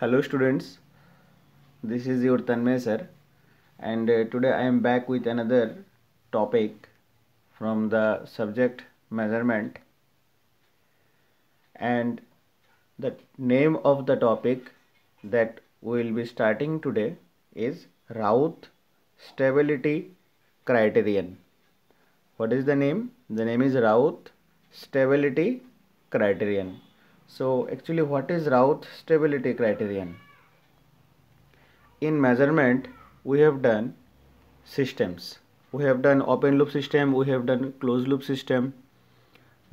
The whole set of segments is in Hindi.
Hello students, this is your Tanmay sir and uh, today I am back with another topic from the subject measurement and the name of the topic that we will be starting today is Routh Stability Criterion. What is the name? The name is Routh Stability Criterion. So actually what is Routh stability criterion? In measurement we have done systems. We have done open loop system, we have done closed loop system,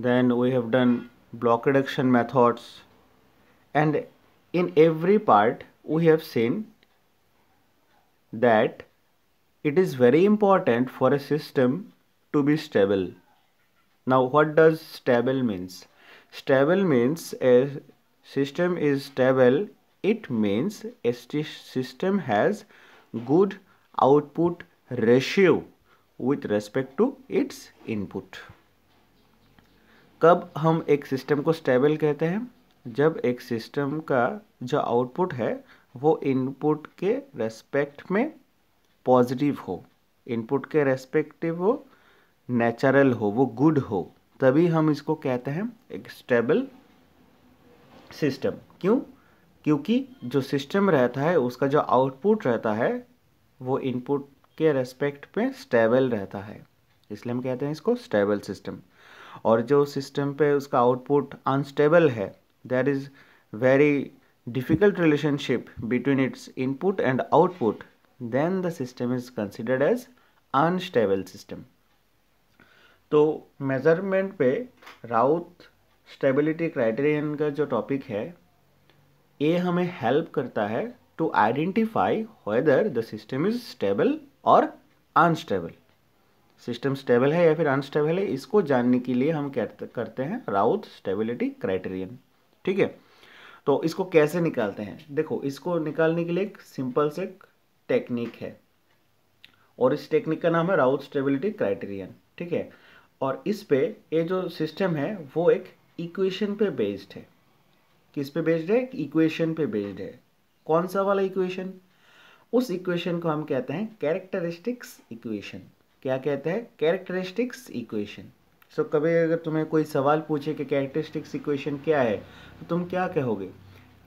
then we have done block reduction methods and in every part we have seen that it is very important for a system to be stable. Now what does stable means? stable means a system is stable it means a system has good output ratio with respect to its input कब हम एक सिस्टम को स्टेबल कहते हैं जब एक सिस्टम का जो आउटपुट है वो इनपुट के रेस्पेक्ट में पॉजिटिव हो इनपुट के रेस्पेक्टिव वो नेचुरल हो वो गुड हो तभी हम इसको कहते हैं एक स्टेबल सिस्टम क्यों क्योंकि जो सिस्टम रहता है उसका जो आउटपुट रहता है वो इनपुट के रेस्पेक्ट पे स्टेबल रहता है इसलिए हम कहते हैं इसको स्टेबल सिस्टम और जो सिस्टम पे उसका आउटपुट अनस्टेबल है that is very difficult relationship between its input and output then the system is considered as unstable system तो मेज़रमेंट पे राउथ स्टेबिलिटी क्राइटेरियन का जो टॉपिक है ये हमें हेल्प करता है to identify whether the system is stable और अनस्टेबल सिस्टम स्टेबल है या फिर अनस्टेबल है इसको जानने के लिए हम करते हैं राउथ स्टेबिलिटी क्राइटेरियन ठीक है तो इसको कैसे निकालते हैं देखो इसको निकालने के लिए एक सिंपल से टेक्निक है और इस टेक्निक का नाम है राउथ स्टेबिलिटी क्राइटेरियन ठीक है और इस पे ये जो सिस्टम है वो एक इक्वेशन पे बेस्ड है किस पे बेस्ड है इक्वेशन पे बेस्ड है कौन सा वाला इक्वेशन उस इक्वेशन को हम कहते हैं कैरेक्टरिस्टिक्स इक्वेशन क्या कहते हैं कैरेक्टरिस्टिक्स इक्वेशन सो कभी अगर तुम्हें कोई सवाल पूछे कि कैरेक्टरिस्टिक्स इक्वेशन क्या है तो तुम क्या कहोगे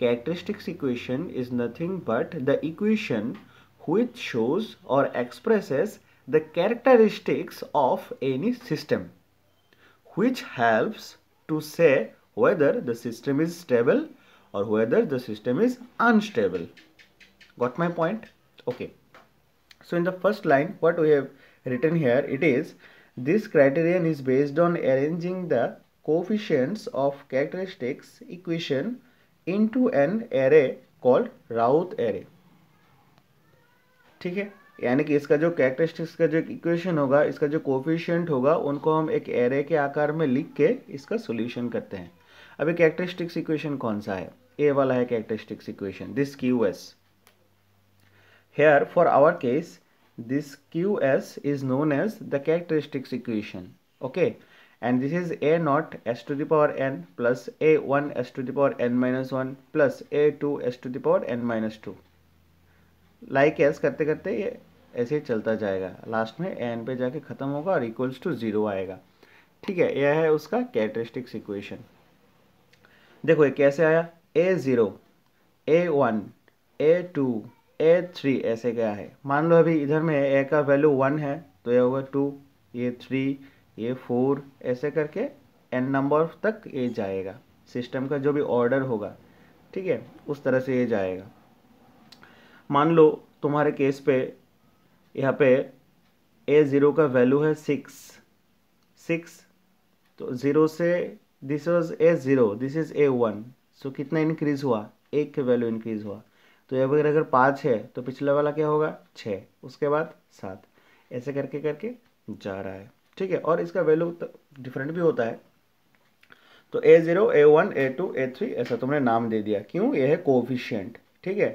characteristics equation is nothing but the equation who shows और expresses the characteristics of any system which helps to say whether the system is stable or whether the system is unstable. Got my point? Okay. So in the first line what we have written here it is this criterion is based on arranging the coefficients of characteristics equation into an array called Routh array. ठीक है यानी कि इसका जो कैरेक्टरिस्टिक्स का जो इक्वेशन होगा इसका जो कोफिशियंट होगा उनको हम एक एरे के आकार में लिख के इसका सोल्यूशन करते हैं अभी कैरेक्टरिस्टिक्स इक्वेशन कौन सा है ए वाला है characteristics equation this Q S here for our case this Q S is known as the characteristics equation okay and this is A naught S to the power N plus A one S to the power N minus one plus A two S to the power N minus two like like S करते करते ये ऐसे चलता जाएगा लास्ट में एन पे जाके ख़त्म होगा और इक्वल्स टू ज़ीरो आएगा ठीक है यह है उसका कैरेक्टरिस्टिक्स इक्वेशन देखो ये कैसे आया A zero A one A two A three ऐसे गया है मान लो अभी इधर में ए का वैल्यू वन है तो यह होगा टू ये थ्री ये फोर ऐसे करके एन नंबर तक ये जाएगा सिस्टम का जो भी ऑर्डर होगा ठीक है उस तरह से ये जाएगा मान लो तुम्हारे केस पे यहाँ पे ए ज़ीरो का वैल्यू है सिक्स सिक्स तो ज़ीरो से this was A zero this is A one so कितना इंक्रीज़ हुआ एक के वैल्यू इंक्रीज़ हुआ तो यहाँ पर अगर पाँच है तो पिछला वाला क्या होगा छः उसके बाद सात ऐसे करके करके जा रहा है ठीक है और इसका वैल्यू तो डिफरेंट भी होता है तो A zero A one A two A three ऐसा तुमने नाम दे दिया क्यों ये है कोफिशियंट ठीक है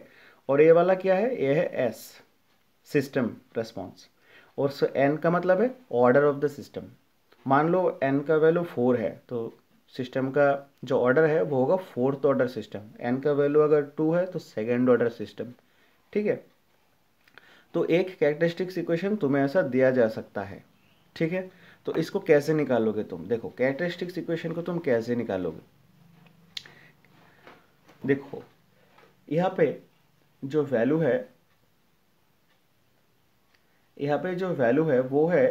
और ये वाला क्या है ये है एस सिस्टम रेस्पॉन्स और सो एन का मतलब है ऑर्डर ऑफ द सिस्टम मान लो एन का वैल्यू फोर है तो सिस्टम का जो ऑर्डर है वो होगा फोर्थ ऑर्डर सिस्टम एन का वैल्यू अगर टू है तो सेकेंड ऑर्डर सिस्टम ठीक है तो एक कैरेक्टरिस्टिक्स इक्वेशन तुम्हें ऐसा दिया जा सकता है ठीक है तो इसको कैसे निकालोगे तुम देखो कैरेक्टरिस्टिक्स इक्वेशन को तुम कैसे निकालोगे देखो यहाँ पे जो वैल्यू है यहाँ पे जो वैल्यू है वो है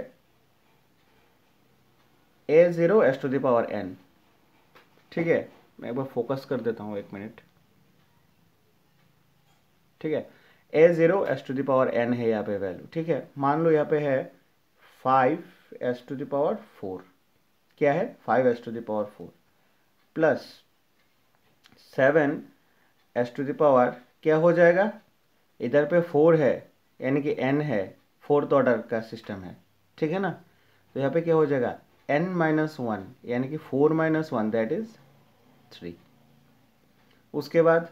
A zero S to the power N ठीक है मैं एक बार फोकस कर देता हूँ एक मिनट ठीक है A zero S to the power N है यहाँ पे वैल्यू ठीक है मान लो यहाँ पे है five S to the power four क्या है five S to the power four plus seven S to the power क्या हो जाएगा इधर पे फोर है यानी कि एन है फोर्थ ऑर्डर का सिस्टम है ठीक है ना तो यहाँ पे क्या हो जाएगा एन माइनस वन यानी कि four minus one that is three उसके बाद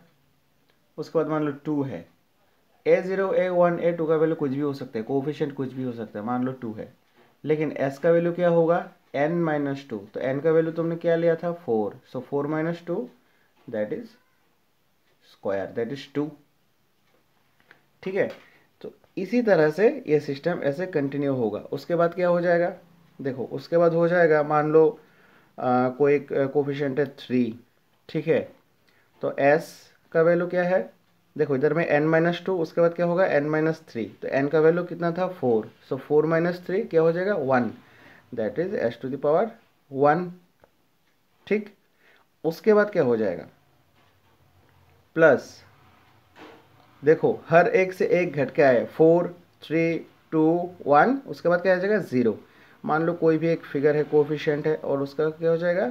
उसके बाद मान लो टू है A zero A one A two का वैल्यू कुछ भी हो सकता है कोफिशेंट कुछ भी हो सकता है मान लो टू है लेकिन एस का वैल्यू क्या होगा एन माइनस टू तो एन का वैल्यू तुमने क्या लिया था four so four minus two that is square that is two ठीक है तो इसी तरह से ये सिस्टम ऐसे कंटिन्यू होगा उसके बाद क्या हो जाएगा देखो उसके बाद हो जाएगा मान लो आ, कोई कोफिशेंट है थ्री ठीक है तो एस का वैल्यू क्या है देखो इधर में एन माइनस टू उसके बाद क्या होगा एन माइनस थ्री तो एन का वैल्यू कितना था four so four minus three क्या हो जाएगा one that is S to the power one ठीक उसके बाद क्या हो जाएगा प्लस देखो हर एक से एक घट के आए फोर थ्री टू वन उसके बाद क्या आ जाएगा ज़ीरो मान लो कोई भी एक फिगर है कोफिशेंट है और उसका क्या हो जाएगा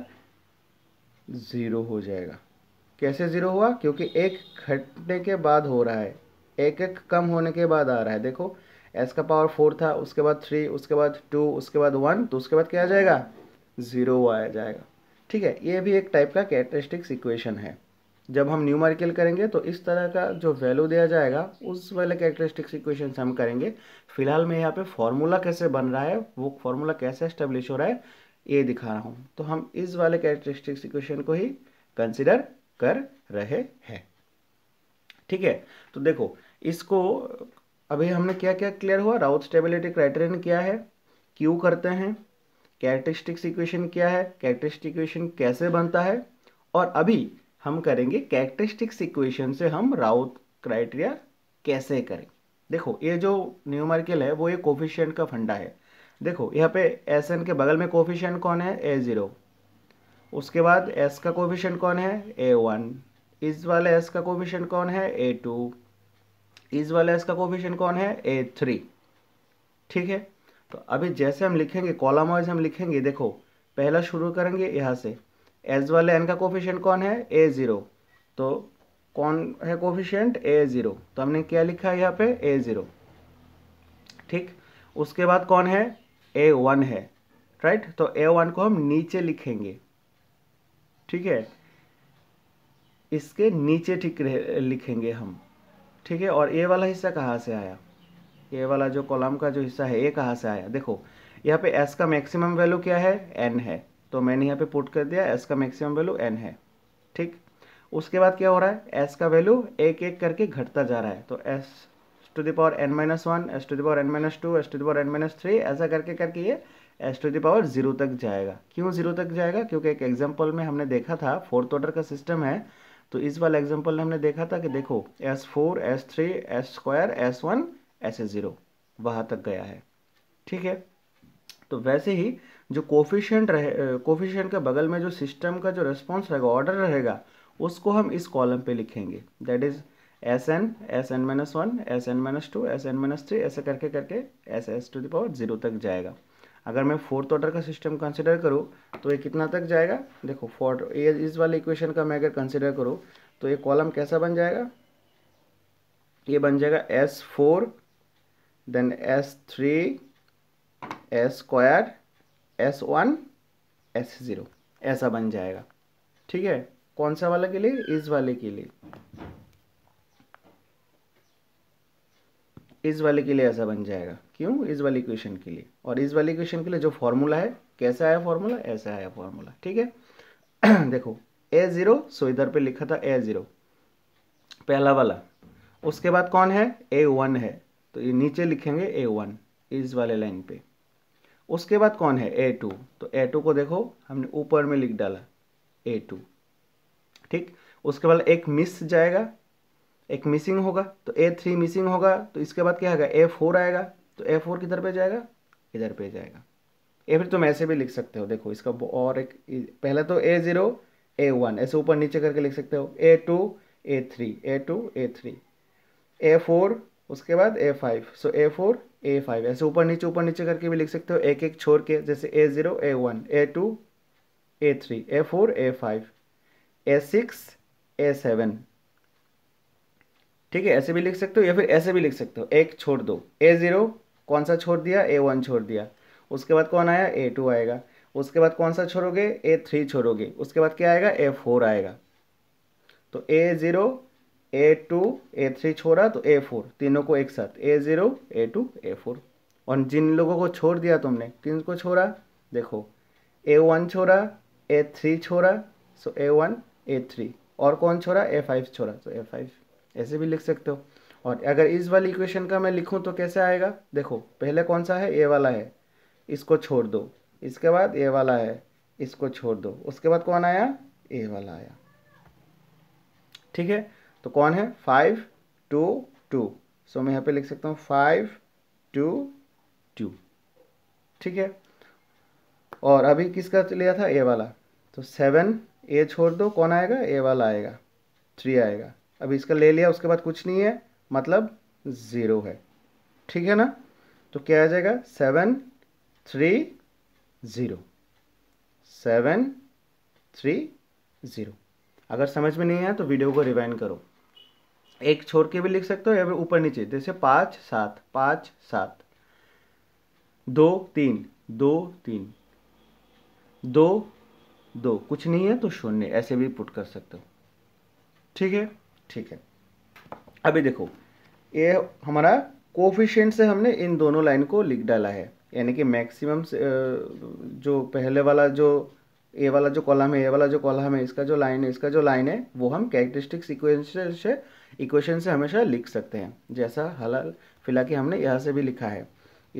ज़ीरो हो जाएगा कैसे ज़ीरो हुआ क्योंकि एक घटने के बाद हो रहा है एक एक कम होने के बाद आ रहा है देखो एस का पावर फोर था उसके बाद थ्री उसके बाद टू उसके बाद वन तो उसके बाद क्या आ जाएगा ज़ीरो आ जाएगा ठीक है ये भी एक टाइप का कैरेक्टरिस्टिक्स इक्वेशन है जब हम न्यूमेरिकल करेंगे तो इस तरह का जो वैल्यू दिया जाएगा उस वाले कैरेक्टरिस्टिक्स इक्वेशन हम करेंगे फिलहाल मैं यहाँ पे फॉर्मूला कैसे बन रहा है वो फॉर्मूला कैसे एस्टेब्लिश हो रहा है ये दिखा रहा हूँ तो हम इस वाले कैरेक्टरिस्टिक्स इक्वेशन को ही कंसिडर कर रहे हैं ठीक है तो देखो इसको अभी हमने क्या क्या क्लियर हुआ राउथ स्टेबिलिटी क्राइटेरियन क्या है क्यू करते हैं कैरेक्टरिस्टिक्स इक्वेशन क्या है कैरेक्टरिस्टिक इक्वेशन कैसे बनता है और अभी हम करेंगे कैरेक्टरिस्टिक्स इक्वेशन से हम राउत क्राइटेरिया कैसे करें देखो ये जो न्यूमर्कल है वो ये कोफिशियंट का फंडा है देखो यहाँ पे एस एन के बगल में कोफिशियंट कौन है ए ज़ीरो उसके बाद एस का कोफिशियंट कौन है ए वन इस वाले एस का कोफिशियंट कौन है ए टू इस वाले एस का कोफिशियंट कौन है ए थ्री ठीक है तो अभी जैसे हम लिखेंगे कॉलम वाइज हम लिखेंगे देखो पहला शुरू करेंगे यहाँ से एज वेल एन का कोफिशियंट कौन है ए ज़ीरो तो कौन है कोफिशियंट ए ज़ीरो तो हमने क्या लिखा है यहाँ पे ए ज़ीरो ठीक उसके बाद कौन है ए वन है राइट तो ए वन को हम नीचे लिखेंगे ठीक है इसके नीचे ठीक लिखेंगे हम ठीक है और ए वाला हिस्सा कहाँ से आया ए वाला जो कॉलम का जो हिस्सा है ए कहाँ से आया देखो यहाँ पे एस का मैक्सिमम वैल्यू क्या है एन है तो मैंने यहाँ पे पुट कर दिया एस का मैक्सिमम वैल्यू एन है ठीक उसके बाद क्या हो रहा है एस का वैल्यू एक एक करके घटता जा रहा है तो S to the power N minus one S to the power N minus two S to the power N minus three ऐसा करके करके ये एस टू दावर जीरो तक जाएगा क्यों जीरो तक जाएगा क्योंकि एक एग्जाम्पल में हमने देखा था फोर्थ ऑर्डर का सिस्टम है तो इस वाला एग्जाम्पल हमने देखा था कि देखो S four S three S square S one S A zero वहां तक गया है ठीक है तो वैसे ही जो कोफिशियंट रहे कोफिशियंट के बगल में जो सिस्टम का जो रिस्पॉन्स रहेगा ऑर्डर रहेगा उसको हम इस कॉलम पे लिखेंगे that is S N S N minus one S N minus two S N minus three ऐसे करके करके S S to the power zero तक जाएगा अगर मैं फोर्थ ऑर्डर का सिस्टम कंसिडर करूँ तो ये कितना तक जाएगा देखो फोर्थ ये इस वाले इक्वेशन का मैं अगर कंसिडर करूँ तो ये कॉलम कैसा बन जाएगा ये बन जाएगा S four then S three S square S one S zero ऐसा बन जाएगा ठीक है कौन सा वाला के लिए इस वाले के लिए इस वाले के लिए ऐसा बन जाएगा क्यों इस वाले इक्वेशन के लिए और इस वाले इक्वेशन के लिए जो फॉर्मूला है कैसा आया फॉर्मूला ऐसा आया फॉर्मूला ठीक है देखो ए ज़ीरो सो इधर पे लिखा था ए ज़ीरो पहला वाला उसके बाद कौन है ए वन है तो ये नीचे लिखेंगे ए वन इस वाले लाइन पे उसके बाद कौन है ए टू तो ए टू को देखो हमने ऊपर में लिख डाला ए टू ठीक उसके बाद एक मिस जाएगा एक मिसिंग होगा तो ए थ्री मिसिंग होगा तो इसके बाद क्या होगा ए फोर आएगा तो ए फोर किधर पे जाएगा इधर पे जाएगा ए फिर तुम ऐसे भी लिख सकते हो देखो इसका और एक पहले तो ए ज़ीरो ए वन ऐसे ऊपर नीचे करके लिख सकते हो A two A three A two A three A four उसके बाद A five so A four A five ऐसे ऊपर नीचे ऊपर नीचे करके भी लिख सकते हो एक एक छोड़ के जैसे A zero A one A two A three A four A five A six A seven ठीक है ऐसे भी लिख सकते हो या फिर ऐसे भी लिख सकते हो एक छोड़ दो ए ज़ीरो कौन सा छोड़ दिया ए वन छोड़ दिया उसके बाद कौन आया ए टू आएगा उसके बाद कौन सा छोड़ोगे ए थ्री छोड़ोगे उसके बाद क्या आएगा ए फोर आएगा तो A zero A two A three छोड़ा तो ए फोर तीनों को एक साथ A zero A two A four और जिन लोगों को छोड़ दिया तुमने किन को छोड़ा देखो ए वन छोड़ा ए थ्री छोड़ा सो ए वन ए थ्री और कौन छोड़ा ए फाइव छोड़ा तो ए फाइव ऐसे भी लिख सकते हो और अगर इस वाली इक्वेशन का मैं लिखूँ तो कैसे आएगा देखो पहले कौन सा है ए वाला है इसको छोड़ दो इसके बाद ए वाला है इसको छोड़ दो उसके बाद कौन आया ए वाला आया ठीक है तो कौन है फाइव टू टू सो मैं यहाँ पे लिख सकता हूँ फाइव टू टू ठीक है और अभी किसका लिया था ए वाला तो सेवन ए छोड़ दो कौन आएगा ए वाला आएगा थ्री आएगा अभी इसका ले लिया उसके बाद कुछ नहीं है मतलब ज़ीरो है ठीक है ना तो क्या आ जाएगा seven three zero seven three zero अगर समझ में नहीं आया तो वीडियो को रिवाइंड करो एक छोड़ के भी लिख सकते हो या फिर ऊपर नीचे जैसे पाँच सात पाँच सात दो तीन दो तीन दो दो कुछ नहीं है तो शून्य ऐसे भी पुट कर सकते हो ठीक है ठीक है अभी देखो ये हमारा कोफिशियंट से हमने इन दोनों लाइन को लिख डाला है यानी कि मैक्सिमम जो पहले वाला जो ए वाला जो कॉलम है ए वाला जो कॉलम है इसका जो लाइन है इसका जो लाइन है वो हम कैरेक्टरिस्टिक्स इक्वेशन से इक्वेशन से हमेशा लिख सकते हैं जैसा हलाल फिलहाल कि हमने यहाँ से भी लिखा है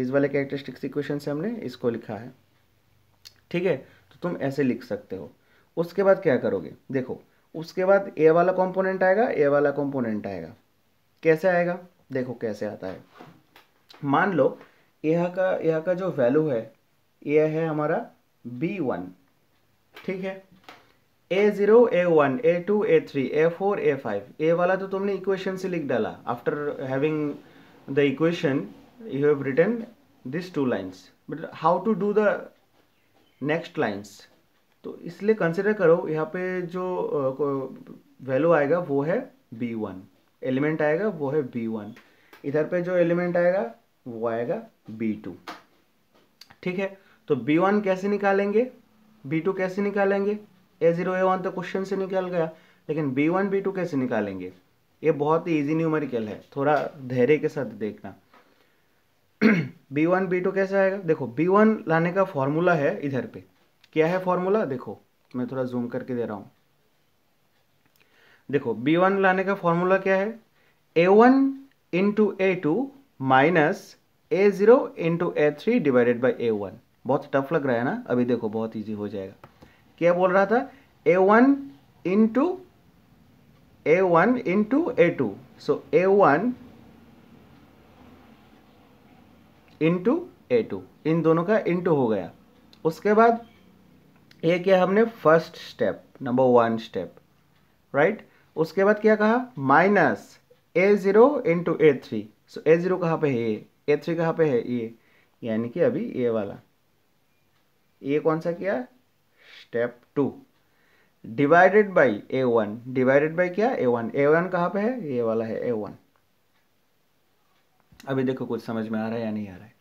इस वाले कैरेक्टरिस्टिक्स इक्वेशन से हमने इसको लिखा है ठीक है तो तुम ऐसे लिख सकते हो उसके बाद क्या करोगे देखो उसके बाद ए वाला कॉम्पोनेंट आएगा ए वाला कॉम्पोनेंट आएगा कैसे आएगा देखो कैसे आता है मान लो यह का यह का जो वैल्यू है यह है हमारा बी वन ठीक है A zero A one A two A three A four A five A वाला तो तुमने इक्वेशन से लिख डाला after having the equation you have return this two lines but how to do the next lines तो इसलिए कंसिडर करो यहाँ पे जो वैल्यू आएगा वो है बी वन एलिमेंट आएगा वो है बी वन इधर पे जो एलिमेंट आएगा वो आएगा बी टू ठीक है तो बी वन कैसे निकालेंगे बी टू कैसे निकालेंगे ए जीरो ए वन तो क्वेश्चन से निकल गया लेकिन बी वन बी टू कैसे निकालेंगे ये बहुत ही ईजी न्यूमेरिकल है थोड़ा धैर्य के साथ देखना बी वन बी टू कैसे आएगा देखो बी वन लाने का फॉर्मूला है इधर पे क्या है फॉर्मूला देखो मैं थोड़ा जूम करके दे रहा हूँ देखो बी वन लाने का फॉर्मूला क्या है A one into A two minus A zero into A three divided by A one बहुत टफ लग रहा है ना अभी देखो बहुत ईजी हो जाएगा क्या बोल रहा था A one into A one into A two so A one into A two इन दोनों का इंटू हो गया उसके बाद ये किया हमने first step number one step right उसके बाद क्या कहा minus A zero into A three so A zero कहाँ पे है ये ए थ्री कहाँ पे है ये यानी कि अभी ये वाला ये कौन सा किया step two divided by A one divided by क्या ए वन ए वन कहाँ पे है ये वाला है ए वन अभी देखो कुछ समझ में आ रहा है या नहीं आ रहा है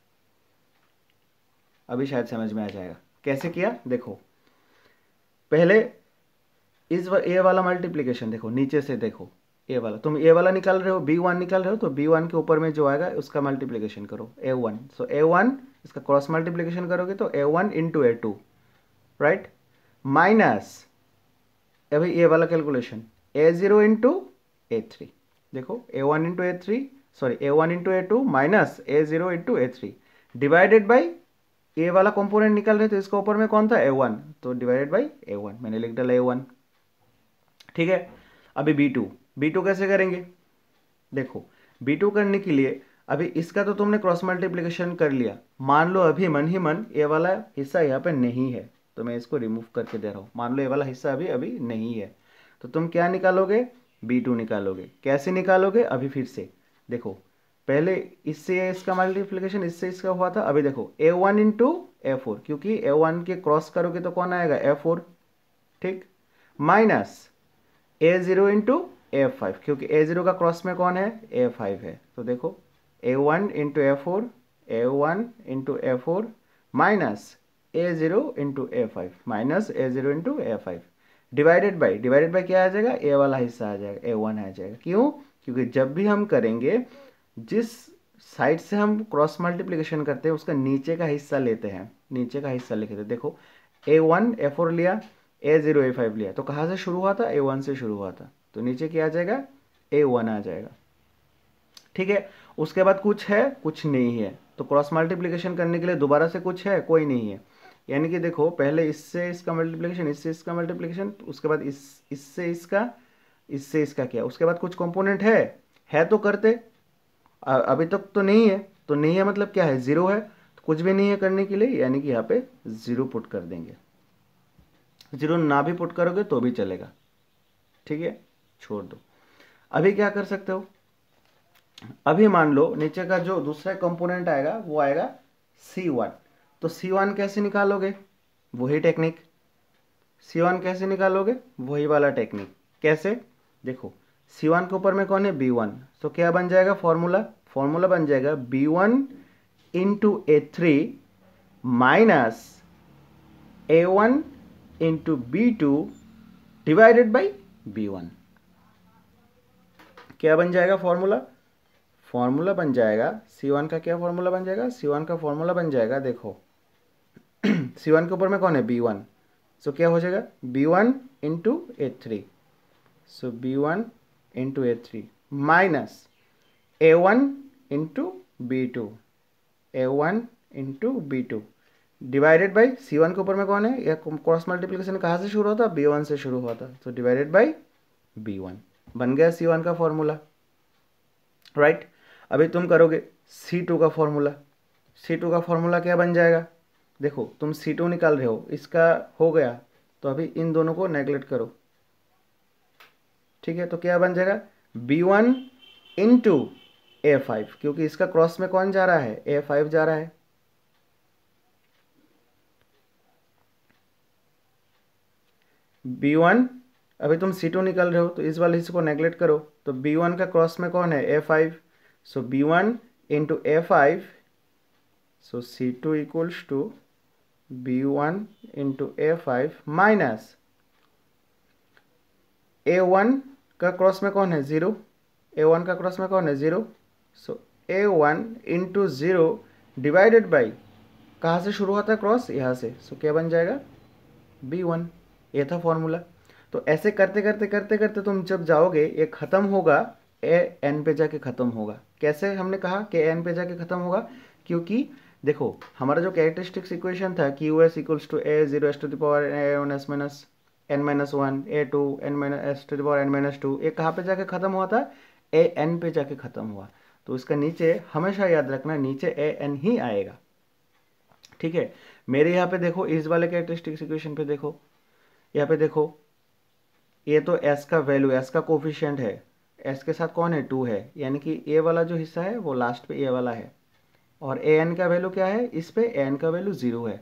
अभी शायद समझ में आ जाएगा कैसे किया देखो पहले इस वा, ए वाला मल्टीप्लीकेशन देखो नीचे से देखो ए वाला तुम ए वाला निकाल रहे हो बी वन निकाल रहे हो तो बी वन के ऊपर में जो आएगा उसका मल्टीप्लीकेशन करो A one so A one इसका क्रॉस मल्टीप्लीकेशन करोगे तो A one into A two right minus A भाई ये वाला calculation A zero into A three देखो A one into A three sorry A one into A two minus A zero into A three divided by A वाला कंपोनेंट निकल रहे तो इसके ऊपर में कौन था ए वन तो डिवाइडेड बाई ए वन मैंने लिख डाला ए वन ठीक है अभी बी टू बी टू कैसे करेंगे देखो बी टू करने के लिए अभी इसका तो तुमने क्रॉस मल्टीप्लीकेशन कर लिया मान लो अभी मन ही मन ये वाला हिस्सा यहाँ पे नहीं है तो मैं इसको रिमूव करके दे रहा हूँ मान लो ये वाला हिस्सा अभी अभी नहीं है तो तुम क्या निकालोगे बी टू निकालोगे कैसे निकालोगे अभी फिर से देखो पहले इससे इसका मल्टीप्लीकेशन इससे इसका हुआ था अभी देखो A one into A four क्योंकि ए वन के क्रॉस करोगे तो कौन आएगा ए फोर ठीक minus A zero into A five क्योंकि ए जीरो का क्रॉस में कौन है ए फाइव है तो देखो a1 into a4 a1 into a4 minus a0 into a5 minus a0 into a5 divided by divided by क्या आ जाएगा ए वाला हिस्सा आ जाएगा ए वन आ जाएगा क्यों क्योंकि जब भी हम करेंगे जिस साइड से हम क्रॉस मल्टीप्लिकेशन करते हैं उसका नीचे का हिस्सा लेते हैं नीचे का हिस्सा लिखे थे देखो ए वन ए फोर लिया ए जीरो ए फाइव लिया तो कहाँ से शुरू हुआ था ए वन से शुरू हुआ था तो नीचे क्या आ जाएगा ए वन आ जाएगा ठीक है उसके बाद कुछ है कुछ नहीं है तो क्रॉस मल्टीप्लीकेशन करने के लिए दोबारा से कुछ है कोई नहीं है यानी कि देखो पहले इससे इसका मल्टीप्लीकेशन इससे इसका मल्टीप्लीकेशन उसके बाद इस इससे इसका इससे इसका क्या उसके बाद कुछ कंपोनेंट है है तो करते अभी तक तो नहीं है तो नहीं है मतलब क्या है ज़ीरो है तो कुछ भी नहीं है करने के लिए यानी कि यहाँ पे ज़ीरो पुट कर देंगे ज़ीरो ना भी पुट करोगे तो भी चलेगा ठीक है छोड़ दो अभी क्या कर सकते हो अभी मान लो नीचे का जो दूसरा कंपोनेंट आएगा वो आएगा सी वन तो सी वन कैसे निकालोगे वही टेक्निक सी वन कैसे निकालोगे वही वाला टेक्निक कैसे देखो सी वन के ऊपर में कौन है बी वन तो क्या बन जाएगा फॉर्मूला फॉर्मूला बन जाएगा B one into A three minus A one into B two divided by B one क्या बन जाएगा फॉर्मूला फॉर्मूला बन जाएगा सी वन का क्या फॉर्मूला बन जाएगा सी वन का फॉर्मूला बन जाएगा देखो सी वन के ऊपर में कौन है बी वन सो क्या हो जाएगा B one into A three so B one into A three minus A one into B two A one into B two divided by C one के ऊपर में कौन है या क्रॉस मल्टीप्लीकेशन कहाँ से शुरू होता बी वन से शुरू हुआ था तो डिवाइडेड बाई बी वन बन गया सी वन का फॉर्मूला राइट right? अभी तुम करोगे सी टू का फॉर्मूला सी टू का फॉर्मूला क्या बन जाएगा देखो तुम सी टू निकाल रहे हो इसका हो गया तो अभी इन दोनों को नेग्लेक्ट करो ठीक है तो क्या बन जाएगा B one into A five क्योंकि इसका क्रॉस में कौन जा रहा है ए फाइव जा रहा है बी वन अभी तुम सी टू रहे हो तो इस वाले हिस्से को नेग्लेक्ट करो तो बी वन का क्रॉस में कौन है A five So B1 into A5. So C2 equals to B1 into A5 minus A1 का क्रॉस में कौन है ज़ीरो A1 का क्रॉस में कौन है zero so A1 into zero divided by कहाँ से शुरू होता है क्रॉस यहाँ से सो so, क्या बन जाएगा B1 ये था फॉर्मूला तो ऐसे करते करते करते करते तुम जब जाओगे ये ख़त्म होगा ए एन पे जाके ख़त्म होगा कैसे हमने कहा कि एन पे जाके ख़त्म होगा क्योंकि देखो हमारा जो कैरेक्टरिस्टिक्स इक्वेशन था कि U S equals to A zero S to the power A one S minus N minus one A two N minus S to the power N minus two ये कहाँ पे जाके ख़त्म हुआ था ए एन पे जाके ख़त्म हुआ तो इसका नीचे हमेशा याद रखना नीचे ए एन ही आएगा ठीक है मेरे यहाँ पे देखो इस वाले कैरेक्टरिस्टिक्स इक्वेशन पे देखो यहाँ पे देखो ये तो एस का वैल्यू एस का कोफिशियंट है एस के साथ कौन है टू है यानी कि ए वाला जो हिस्सा है वो लास्ट पे ए वाला है और ए एन का वैल्यू क्या है इस पे ए एन का वैल्यू ज़ीरो है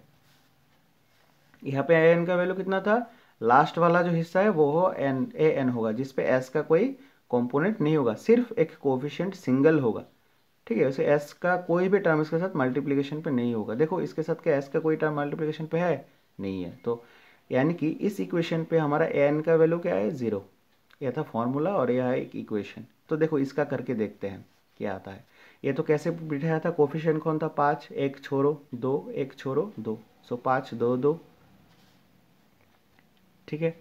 यहाँ पे ए एन का वैल्यू कितना था लास्ट वाला जो हिस्सा है वो हो एन ए एन होगा जिसपे एस का कोई कॉम्पोनेंट नहीं होगा सिर्फ एक कोफिशेंट सिंगल होगा ठीक है वैसे एस का कोई भी टर्म इसके साथ मल्टीप्लीकेशन पे नहीं होगा देखो इसके साथ क्या एस का कोई टर्म मल्टीप्लीकेशन पे है नहीं है तो यानी कि इस इक्वेशन पे हमारा ए एन का वैल्यू क्या है ज़ीरो यह था फॉर्मूला और यह है एक इक्वेशन तो देखो इसका करके देखते हैं क्या आता है ये तो कैसे बिठाया था कोफिशन कौन था पाँच एक छोड़ो दो एक छोड़ो दो सो पाँच दो दो ठीक है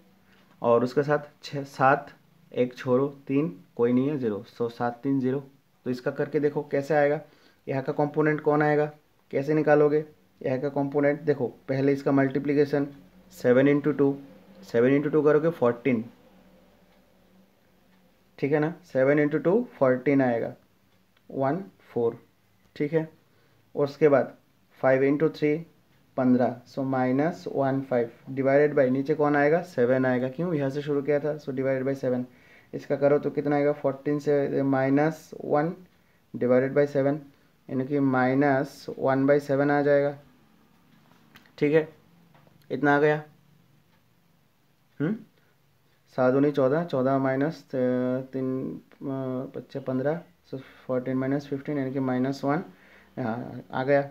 और उसके साथ छः सात एक छोड़ो तीन कोई नहीं है ज़ीरो सो सात तीन ज़ीरो तो इसका करके देखो कैसे आएगा यहाँ का कंपोनेंट कौन आएगा कैसे निकालोगे यहाँ का कंपोनेंट देखो पहले इसका multiplication seven into two seven into two करोगे फोर्टीन ठीक है ना सेवन इंटू टू फोर्टीन आएगा वन फोर ठीक है और उसके बाद फाइव इंटू थ्री पंद्रह so minus one five divided by नीचे कौन आएगा सेवन आएगा क्यों यहाँ से शुरू किया था सो डिवाइडेड बाई सेवन इसका करो तो कितना आएगा फोर्टीन से minus one divided by seven यानी कि माइनस वन बाई सेवन आ जाएगा ठीक है इतना आ गया हम्म सात दूनी चौदह चौदह माइनस तीन पच्चीस पंद्रह सो फोर्टीन माइनस फिफ्टीन यानी कि माइनस वन आ गया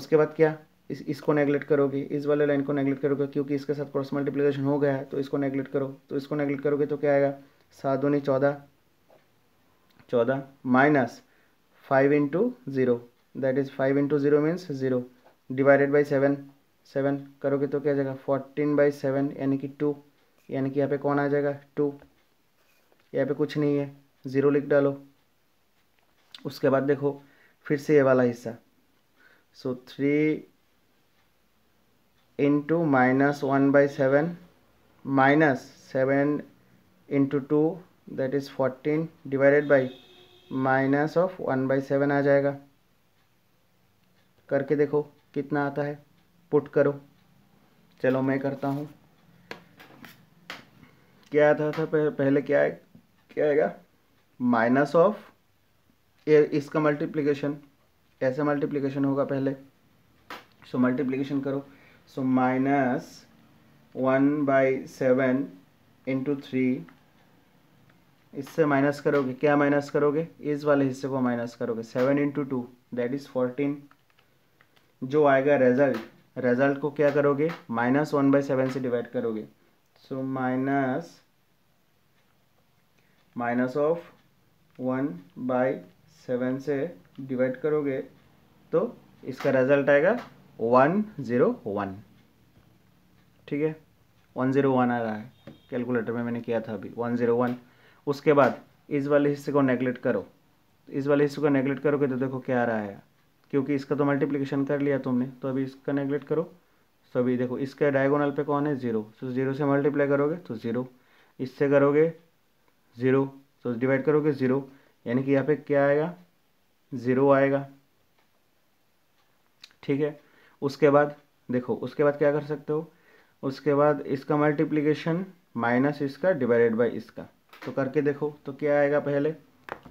उसके बाद क्या इस इसको नेगलेक्ट करोगे इस वाले लाइन को नेगलेक्ट करोगे क्योंकि इसके साथ क्रॉस मल्टीप्लिकेशन हो गया है तो इसको नेगलेक्ट करो तो इसको नेगलेक्ट करोगे तो क्या आएगा सात दूनी चौदह चौदह minus five into zero that is five into zero means zero divided by seven seven करोगे तो क्या जाएगा फोर्टीन बाई सेवन यानी कि टू यानी कि यहाँ पे कौन आ जाएगा टू यहाँ पे कुछ नहीं है ज़ीरो लिख डालो उसके बाद देखो फिर से ये वाला हिस्सा so three into minus one by seven minus seven into two that is fourteen divided by minus of one by seven आ जाएगा करके देखो कितना आता है पुट करो चलो मैं करता हूँ क्या आता था, था पहले क्या है क्या आएगा माइनस ऑफ इसका मल्टीप्लीकेशन ऐसे मल्टीप्लीकेशन होगा पहले सो मल्टीप्लीकेशन करो so minus one by seven into three इससे माइनस करोगे क्या माइनस करोगे इस वाले हिस्से को माइनस करोगे seven into two that is fourteen जो आएगा रिजल्ट रिजल्ट को क्या करोगे माइनस वन बाई सेवन से डिवाइड करोगे so minus minus of one by seven से डिवाइड करोगे तो इसका रिजल्ट आएगा वन ज़ीरो वन ठीक है वन ज़ीरो वन आ रहा है कैलकुलेटर में मैंने किया था अभी वन ज़ीरो वन उसके बाद इस वाले हिस्से को नेगलेक्ट करो इस वाले हिस्से को नेगलेक्ट करोगे तो देखो क्या आ रहा है क्योंकि इसका तो मल्टीप्लिकेशन कर लिया तुमने तो अभी इसका नेगलेक्ट करो सभी देखो इसका डायगोनल पे कौन है ज़ीरो तो ज़ीरो से मल्टीप्लाई करोगे तो ज़ीरो इससे करोगे ज़ीरो तो डिवाइड करोगे ज़ीरो यानी कि यहाँ पे क्या आएगा ज़ीरो आएगा ठीक है उसके बाद देखो उसके बाद क्या कर सकते हो उसके बाद इसका मल्टीप्लीकेशन माइनस इसका डिवाइडेड बाई इसका तो करके देखो तो क्या आएगा पहले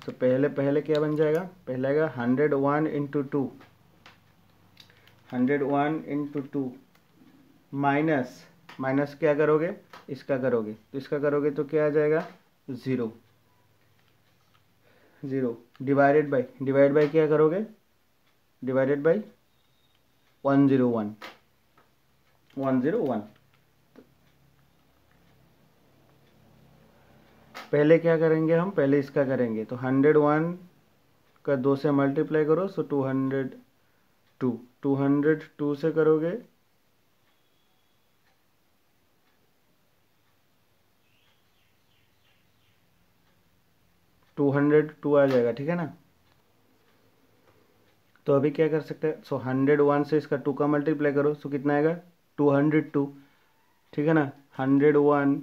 तो पहले पहले क्या बन जाएगा पहले आएगा hundred one into two hundred one into two minus minus क्या करोगे इसका करोगे तो इसका करोगे तो क्या आ जाएगा zero zero divided by divide by क्या करोगे divided by one zero one one zero one पहले क्या करेंगे हम पहले इसका करेंगे तो हंड्रेड वन का दो से मल्टीप्लाई करो so two hundred two two hundred two से करोगे हंड्रेड टू आ जाएगा ठीक है ना तो अभी क्या कर सकते हैं सो हंड्रेड वन से इसका टू का मल्टीप्लाई करो सो कितना आएगा टू हंड्रेड टू ठीक है ना hundred one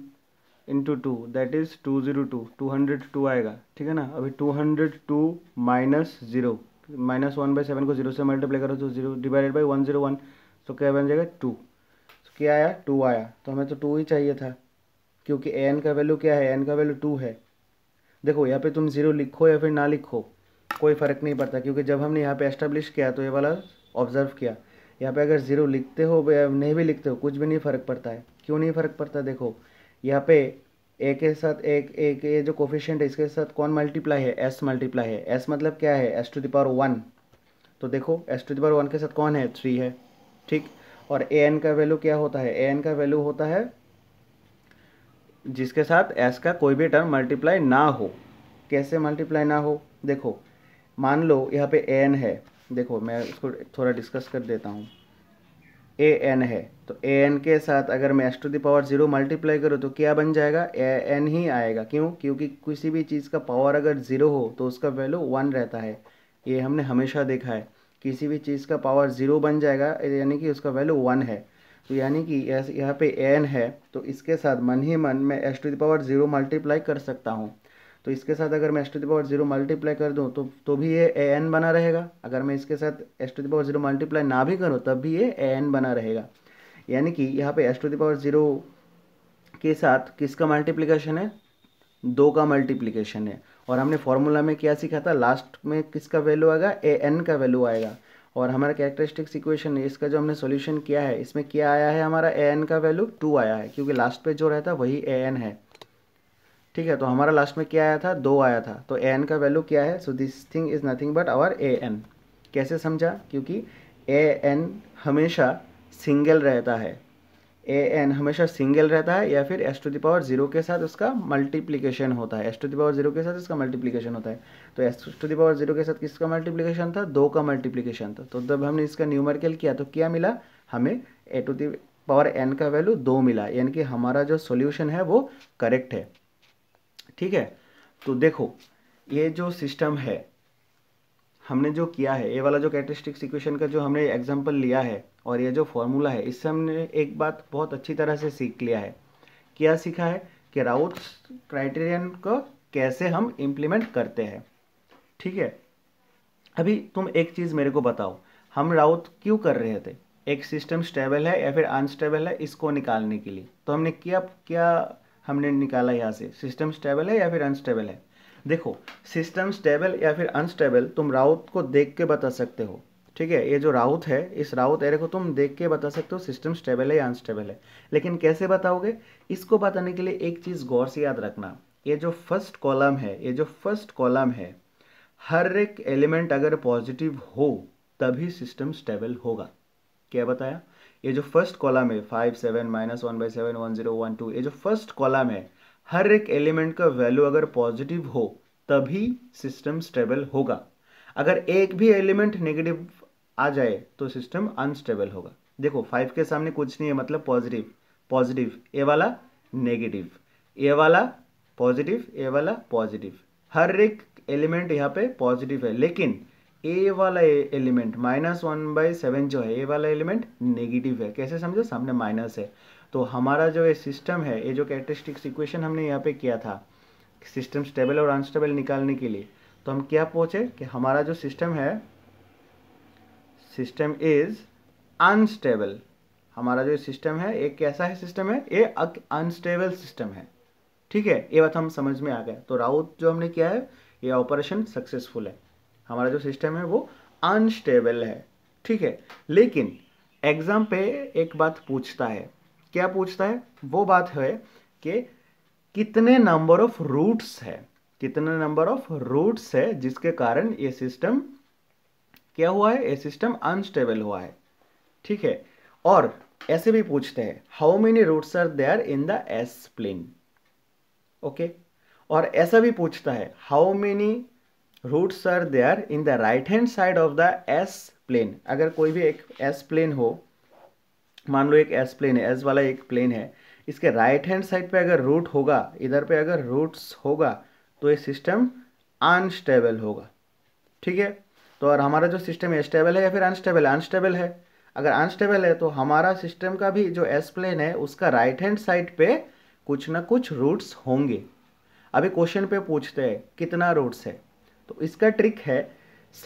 into two that is two zero two two hundred two आएगा ठीक है ना अभी two hundred two minus zero minus one by seven को जीरो से मल्टीप्लाई करो तो zero divided by one zero one तो क्या बन जाएगा टू तो क्या आया टू आया तो हमें तो टू ही चाहिए था क्योंकि एन का वैल्यू क्या है एन का वैल्यू टू है देखो यहाँ पे तुम ज़ीरो लिखो या फिर ना लिखो कोई फ़र्क नहीं पड़ता क्योंकि जब हमने यहाँ पे एस्टेब्लिश किया तो ये वाला ऑब्जर्व किया यहाँ पे अगर ज़ीरो लिखते हो या नहीं भी लिखते हो कुछ भी नहीं फ़र्क पड़ता है क्यों नहीं फ़र्क पड़ता देखो यहाँ पे ए के साथ एक एक ये जो कोफिशेंट है इसके साथ कौन मल्टीप्लाई है एस मल्टीप्लाई है एस मतलब क्या है एस टू दावर वन तो देखो एस टू दावर वन के साथ कौन है थ्री है ठीक और ए एन का वैल्यू क्या होता है ए एन का वैल्यू होता है जिसके साथ एस का कोई भी टर्म मल्टीप्लाई ना हो कैसे मल्टीप्लाई ना हो देखो मान लो यहाँ पे एन है देखो मैं इसको थोड़ा डिस्कस कर देता हूँ ए एन है तो ए एन के साथ अगर मैं S to the power zero multiply करूँ तो क्या बन जाएगा ए एन ही आएगा क्यों क्योंकि किसी भी चीज़ का पावर अगर ज़ीरो हो तो उसका वैल्यू वन रहता है ये हमने हमेशा देखा है किसी भी चीज़ का पावर ज़ीरो बन जाएगा यानी कि उसका वैल्यू वन है तो यानी कि यहाँ पे एन है तो इसके साथ मन ही मन मैं S to the power zero multiply कर सकता हूँ तो इसके साथ अगर मैं S to the power zero multiply कर दूँ तो तो भी ये ए एन बना रहेगा अगर मैं इसके साथ S to the power zero multiply ना भी करूँ तब भी ये ए एन बना रहेगा यानी कि यहाँ पे S to the power zero के साथ किसका मल्टीप्लिकेशन है दो का मल्टीप्लीकेशन है और हमने फॉर्मूला में क्या सीखा था लास्ट में किसका वैल्यू आएगा ए एन का वैल्यू आएगा और हमारा कैरेक्टरिस्टिक्स इक्वेशन इसका जो हमने सोल्यूशन किया है इसमें क्या आया है हमारा ए एन का वैल्यू टू आया है क्योंकि लास्ट पे जो रहता है वही ए एन है ठीक है तो हमारा लास्ट में क्या आया था दो आया था तो ए एन का वैल्यू क्या है so this thing is nothing but our A N कैसे समझा क्योंकि ए एन हमेशा सिंगल रहता है ए एन हमेशा सिंगल रहता है या फिर S to the power zero के साथ उसका मल्टीप्लीकेशन होता है S to the power zero के साथ इसका मल्टीप्लीकेशन होता है तो S to the power zero के साथ किसका मल्टीप्लीकेशन था दो का मल्टीप्लीकेशन था तो जब हमने इसका न्यूमरिकल किया तो क्या मिला हमें A to the power N का वैल्यू दो मिला यानी कि हमारा जो सोल्यूशन है वो करेक्ट है ठीक है तो देखो ये जो सिस्टम है हमने जो किया है ये वाला जो कैटेस्टिक्स इक्वेशन का जो हमने एग्जाम्पल लिया है और ये जो फॉर्मूला है इससे हमने एक बात बहुत अच्छी तरह से सीख लिया है क्या सीखा है कि राउट्स क्राइटेरियन को कैसे हम इम्प्लीमेंट करते हैं ठीक है अभी तुम एक चीज़ मेरे को बताओ हम राउत क्यों कर रहे थे एक सिस्टम स्टेबल है या फिर अनस्टेबल है इसको निकालने के लिए तो हमने क्या क्या हमने निकाला यहाँ से सिस्टम स्टेबल है या फिर अनस्टेबल है देखो सिस्टम स्टेबल या फिर अनस्टेबल तुम राउत को देख के बता सकते हो ठीक है ये जो राउत है इस राउत एरे को तुम देख के बता सकते हो सिस्टम स्टेबल है या अनस्टेबल है लेकिन कैसे बताओगे इसको बताने के लिए एक चीज़ गौर से याद रखना ये जो फर्स्ट कॉलम है ये जो फर्स्ट कॉलम है हर एक एलिमेंट अगर पॉजिटिव हो तभी सिस्टम स्टेबल होगा क्या बताया ये जो फर्स्ट कॉलम है five seven minus one by seven one zero one two ये जो फर्स्ट कॉलम है हर एक एलिमेंट का वैल्यू अगर पॉजिटिव हो तभी सिस्टम स्टेबल होगा अगर एक भी एलिमेंट नेगेटिव आ जाए तो सिस्टम अनस्टेबल होगा देखो फाइव के सामने कुछ नहीं है मतलब पॉजिटिव पॉजिटिव ए वाला नेगेटिव ए वाला पॉजिटिव ए वाला पॉजिटिव हर एक एलिमेंट यहाँ पे पॉजिटिव है लेकिन ए वाला element minus one by seven जो है ए वाला एलिमेंट नेगेटिव है कैसे समझो सामने माइनस है तो हमारा जो ये सिस्टम है ये जो कैरेक्टरिस्टिक्स इक्वेशन हमने यहाँ पे किया था सिस्टम स्टेबल और अनस्टेबल निकालने के लिए तो हम क्या पहुँचे कि हमारा जो सिस्टम है सिस्टम इज अनस्टेबल हमारा जो सिस्टम है ये कैसा है सिस्टम है ये अनस्टेबल सिस्टम है ठीक है ये बात हम समझ में आ गए तो राउत जो हमने किया है ये ऑपरेशन सक्सेसफुल है हमारा जो सिस्टम है वो अनस्टेबल है ठीक है लेकिन एग्ज़ाम पे एक बात पूछता है क्या पूछता है वो बात है कि कितने नंबर ऑफ रूट्स है कितने नंबर ऑफ रूट्स है जिसके कारण ये सिस्टम क्या हुआ है ये सिस्टम अनस्टेबल हुआ है ठीक है और ऐसे भी पूछते हैं how many roots are there in the S plane okay और ऐसा भी पूछता है how many roots are there in the right hand side of the S plane अगर कोई भी एक एस प्लेन हो मान लो एक एस प्लेन है एस वाला एक प्लेन है इसके राइट हैंड साइड पे अगर रूट होगा इधर पे अगर रूट्स होगा तो ये सिस्टम अनस्टेबल होगा ठीक है तो और हमारा जो सिस्टम है स्टेबल है या फिर अनस्टेबल है अनस्टेबल है अगर अनस्टेबल है तो हमारा सिस्टम का भी जो एस प्लेन है उसका राइट हैंड साइड पे कुछ ना कुछ रूट्स होंगे अभी क्वेश्चन पे पूछते हैं कितना रूट्स है तो इसका ट्रिक है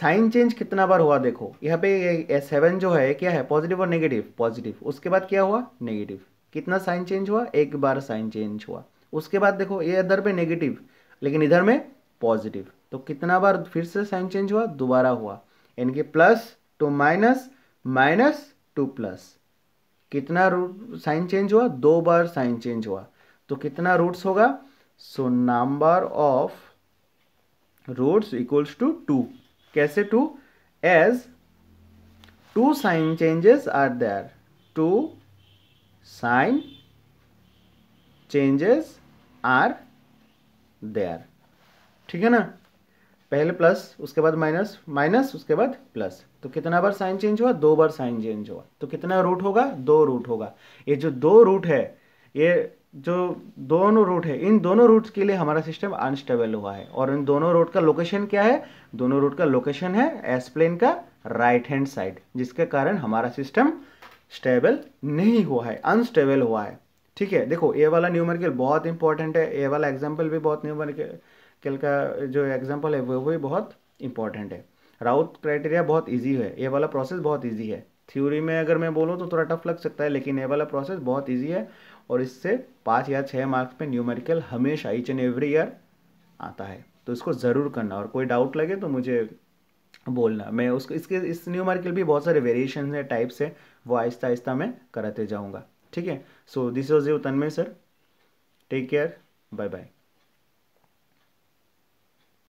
साइन चेंज कितना बार हुआ देखो यहाँ पे ये सेवन जो है क्या है पॉजिटिव और नेगेटिव पॉजिटिव उसके बाद क्या हुआ नेगेटिव कितना साइन चेंज हुआ एक बार साइन चेंज हुआ उसके बाद देखो ये इधर पे नेगेटिव लेकिन इधर में पॉजिटिव तो कितना बार फिर से साइन चेंज हुआ दोबारा हुआ यानी कि plus two minus minus two plus कितना रूट साइन चेंज हुआ दो बार साइन चेंज हुआ तो कितना रूट्स होगा so number of roots equals to two कैसे two as two sign changes are there two sign changes are there ठीक है ना पहले प्लस उसके बाद माइनस माइनस उसके बाद प्लस तो कितना बार साइन चेंज हुआ दो बार साइन चेंज हुआ तो कितना रूट होगा दो रूट होगा ये जो दो रूट है ये जो दोनों रूट है इन दोनों रूट्स के लिए हमारा सिस्टम अनस्टेबल हुआ है और इन दोनों रूट का लोकेशन क्या है दोनों रूट का लोकेशन है एस प्लेन का राइट हैंड साइड जिसके कारण हमारा सिस्टम स्टेबल नहीं हुआ है अनस्टेबल हुआ है ठीक है देखो ए वाला न्यूमेरिकल बहुत इंपॉर्टेंट है ए वाला एग्जाम्पल भी बहुत न्यूमेरिकल केल का जो एग्जाम्पल है वो भी बहुत इंपॉर्टेंट है राउत क्राइटेरिया बहुत ईजी है ये वाला प्रोसेस बहुत ईजी है थ्योरी में अगर मैं बोलूँ तो थोड़ा टफ लग सकता है लेकिन ये वाला प्रोसेस बहुत ईजी है और इससे पाँच या छः मार्क्स पे न्यूमेरिकल हमेशा ईच एंड एवरी ईयर आता है तो इसको ज़रूर करना और कोई डाउट लगे तो मुझे बोलना मैं उसको इसके इस न्यूमेरिकल भी बहुत सारे वेरिएशन है टाइप्स है वो आहिस्ता आहिस्ता मैं कराते जाऊँगा ठीक है so this was you Tanmay sir take care bye bye